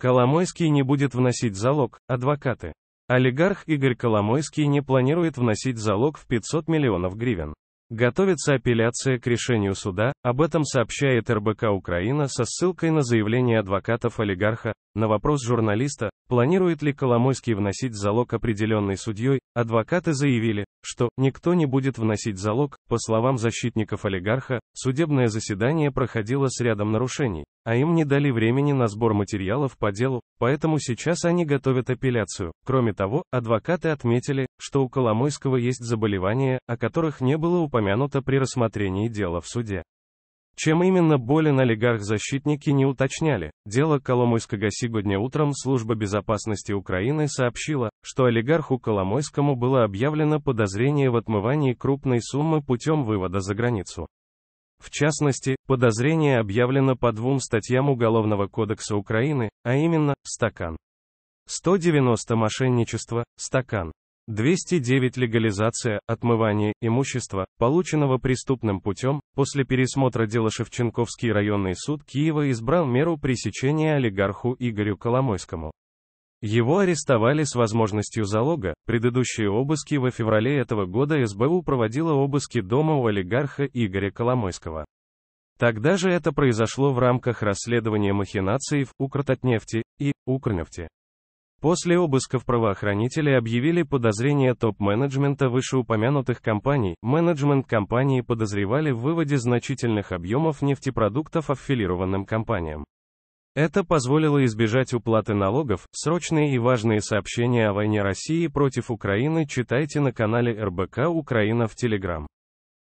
Коломойский не будет вносить залог, адвокаты. Олигарх Игорь Коломойский не планирует вносить залог в 500 миллионов гривен. Готовится апелляция к решению суда, об этом сообщает РБК Украина со ссылкой на заявление адвокатов олигарха, на вопрос журналиста, планирует ли Коломойский вносить залог определенной судьей, адвокаты заявили, что никто не будет вносить залог, по словам защитников олигарха, судебное заседание проходило с рядом нарушений, а им не дали времени на сбор материалов по делу, поэтому сейчас они готовят апелляцию. Кроме того, адвокаты отметили, что у Коломойского есть заболевания, о которых не было упомянуто при рассмотрении дела в суде. Чем именно болен олигарх защитники не уточняли. Дело Коломойского сегодня утром Служба безопасности Украины сообщила, что олигарху Коломойскому было объявлено подозрение в отмывании крупной суммы путем вывода за границу. В частности, подозрение объявлено по двум статьям Уголовного кодекса Украины, а именно, стакан. 190 мошенничество, стакан. 209 Легализация, отмывания имущества, полученного преступным путем, после пересмотра дела Шевченковский районный суд Киева избрал меру пресечения олигарху Игорю Коломойскому. Его арестовали с возможностью залога, предыдущие обыски во феврале этого года СБУ проводила обыски дома у олигарха Игоря Коломойского. Тогда же это произошло в рамках расследования махинаций в Укртатнефти и Укрнефти. После обысков правоохранители объявили подозрение топ-менеджмента вышеупомянутых компаний. Менеджмент компании подозревали в выводе значительных объемов нефтепродуктов аффилированным компаниям. Это позволило избежать уплаты налогов. Срочные и важные сообщения о войне России против Украины читайте на канале РБК Украина в Телеграм.